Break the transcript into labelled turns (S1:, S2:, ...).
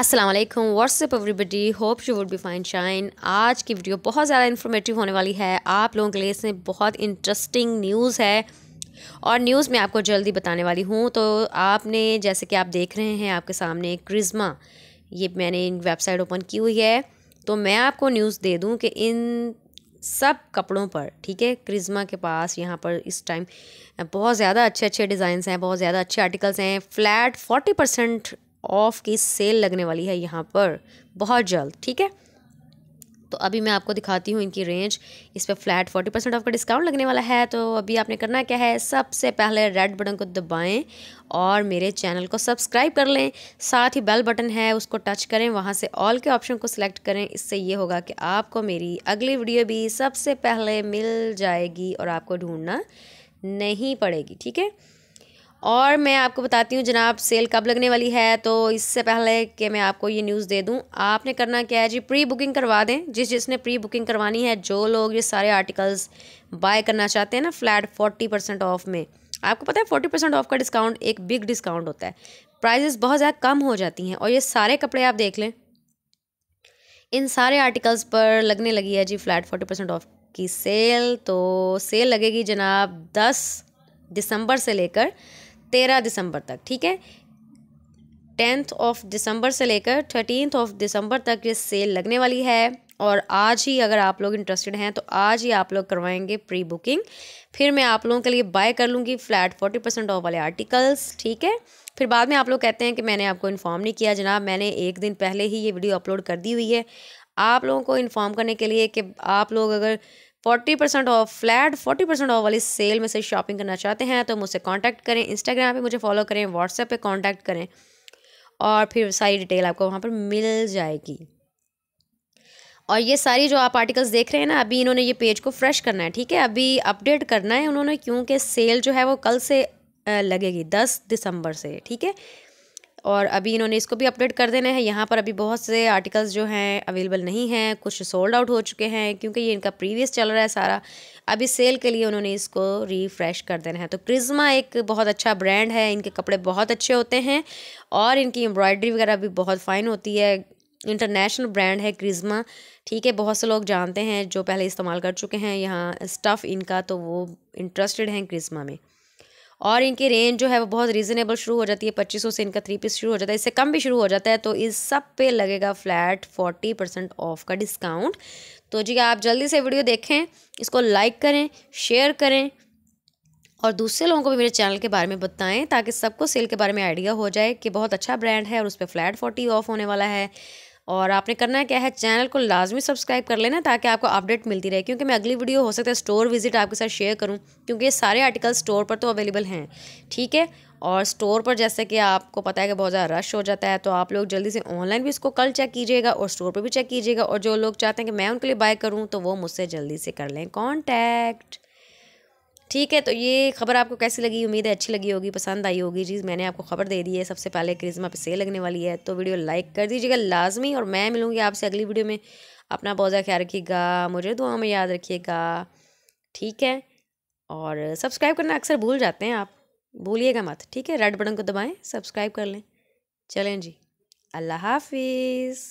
S1: Aslam what's up everybody hope you would be fine shine आज की video बहुत ज़्यादा इन्फॉर्मेटिव होने वाली है आप लोगों के लिए इसमें बहुत इंटरेस्टिंग न्यूज़ है और न्यूज़ मैं आपको जल्दी बताने वाली हूँ तो आपने जैसे कि आप देख रहे हैं आपके सामने क्रिज्मा ये मैंने वेबसाइट ओपन की हुई है तो मैं आपको न्यूज़ दे दूँ कि इन सब कपड़ों पर ठीक है क्रिज्मा के पास यहाँ पर इस टाइम बहुत ज़्यादा अच्छे अच्छे डिज़ाइंस हैं बहुत ज़्यादा अच्छे आर्टिकल्स हैं फ्लैट फोर्टी परसेंट ऑफ़ की सेल लगने वाली है यहाँ पर बहुत जल्द ठीक है तो अभी मैं आपको दिखाती हूँ इनकी रेंज इस पर फ्लैट फोर्टी परसेंट ऑफ का डिस्काउंट लगने वाला है तो अभी आपने करना क्या है सबसे पहले रेड बटन को दबाएं और मेरे चैनल को सब्सक्राइब कर लें साथ ही बेल बटन है उसको टच करें वहाँ से ऑल के ऑप्शन को सिलेक्ट करें इससे ये होगा कि आपको मेरी अगली वीडियो भी सबसे पहले मिल जाएगी और आपको ढूंढना नहीं पड़ेगी ठीक है और मैं आपको बताती हूँ जनाब सेल कब लगने वाली है तो इससे पहले कि मैं आपको ये न्यूज़ दे दूँ आपने करना क्या है जी प्री बुकिंग करवा दें जिस जिसने प्री बुकिंग करवानी है जो लोग ये सारे आर्टिकल्स बाय करना चाहते हैं ना फ्लैट फोर्टी परसेंट ऑफ में आपको पता है फोर्टी परसेंट ऑफ का डिस्काउंट एक बिग डिस्काउंट होता है प्राइजेस बहुत ज़्यादा कम हो जाती हैं और ये सारे कपड़े आप देख लें इन सारे आर्टिकल्स पर लगने लगी है जी फ्लैट फोर्टी परसेंट ऑफ की सेल तो सेल लगेगी जनाब दस दिसंबर से लेकर तेरह दिसंबर तक ठीक है टेंथ ऑफ दिसंबर से लेकर थर्टीनथ ऑफ दिसंबर तक ये सेल लगने वाली है और आज ही अगर आप लोग इंटरेस्टेड हैं तो आज ही आप लोग करवाएंगे प्री बुकिंग फिर मैं आप लोगों के लिए बाय कर लूँगी फ्लैट फोर्टी परसेंट ऑफ वाले आर्टिकल्स ठीक है फिर बाद में आप लोग कहते हैं कि मैंने आपको इन्फॉर्म नहीं किया जनाब मैंने एक दिन पहले ही ये वीडियो अपलोड कर दी हुई है आप लोगों को इन्फॉर्म करने के लिए कि आप लोग अगर forty percent off flat forty percent off वाली सेल में से शॉपिंग करना चाहते हैं तो मुझसे कॉन्टैक्ट करें इंस्टाग्राम पे मुझे फॉलो करें व्हाट्सएप पे कॉन्टैक्ट करें और फिर सारी डिटेल आपको वहाँ पर मिल जाएगी और ये सारी जो आप आर्टिकल्स देख रहे हैं ना अभी इन्होंने ये पेज को फ्रेश करना है ठीक है अभी अपडेट करना है उन्होंने क्योंकि सेल जो है वो कल से लगेगी दस दिसंबर से ठीक है और अभी इन्होंने इसको भी अपडेट कर देना है यहाँ पर अभी बहुत से आर्टिकल्स जो हैं अवेलेबल नहीं हैं कुछ सोल्ड आउट हो चुके हैं क्योंकि ये इनका प्रीवियस चल रहा है सारा अभी सेल के लिए उन्होंने इसको रिफ्रेश कर देना है तो क्रिज्मा एक बहुत अच्छा ब्रांड है इनके कपड़े बहुत अच्छे होते हैं और इनकी एम्ब्रॉयडरी वगैरह भी बहुत फ़ाइन होती है इंटरनेशनल ब्रांड है क्रिज्मा ठीक है बहुत से लोग जानते हैं जो पहले इस्तेमाल कर चुके हैं यहाँ स्टफ़ इनका तो वो इंटरेस्टेड हैं क्रिज्मा में और इनकी रेंज जो है वो बहुत रीज़नेबल शुरू हो जाती है पच्चीस से इनका थ्री पीस शुरू हो जाता है इससे कम भी शुरू हो जाता है तो इस सब पे लगेगा फ्लैट फोर्टी परसेंट ऑफ का डिस्काउंट तो जी आप जल्दी से वीडियो देखें इसको लाइक करें शेयर करें और दूसरे लोगों को भी मेरे चैनल के बारे में बताएं ताकि सबको सेल के बारे में आइडिया हो जाए कि बहुत अच्छा ब्रांड है और उस पर फ्लैट फोर्टी ऑफ होने वाला है और आपने करना क्या है चैनल को लाजमी सब्सक्राइब कर लेना ताकि आपको अपडेट मिलती रहे क्योंकि मैं अगली वीडियो हो सकता है स्टोर विजिट आपके साथ शेयर करूँ क्योंकि ये सारे आर्टिकल स्टोर पर तो अवेलेबल हैं ठीक है और स्टोर पर जैसे कि आपको पता है कि बहुत ज़्यादा रश हो जाता है तो आप लोग जल्दी से ऑनलाइन भी इसको कल चेक कीजिएगा और स्टोर पर भी चेक कीजिएगा और जो लोग चाहते हैं कि मैं उनके लिए बाय करूँ तो वो मुझसे जल्दी से कर लें कॉन्टैक्ट ठीक है तो ये खबर आपको कैसी लगी उम्मीद है अच्छी लगी होगी पसंद आई होगी जी मैंने आपको खबर दे दी है सबसे पहले क्रिजमा पे सेल लगने वाली है तो वीडियो लाइक कर दीजिएगा लाजमी और मैं मिलूँगी आपसे अगली वीडियो में अपना बहुत ज़्यादा ख्याल रखिएगा मुझे दुआ में याद रखिएगा ठीक है और सब्सक्राइब करना अक्सर भूल जाते हैं आप भूलिएगा मत ठीक है रेड बटन को दबाएँ सब्सक्राइब कर लें चलें जी अल्लाह हाफिज़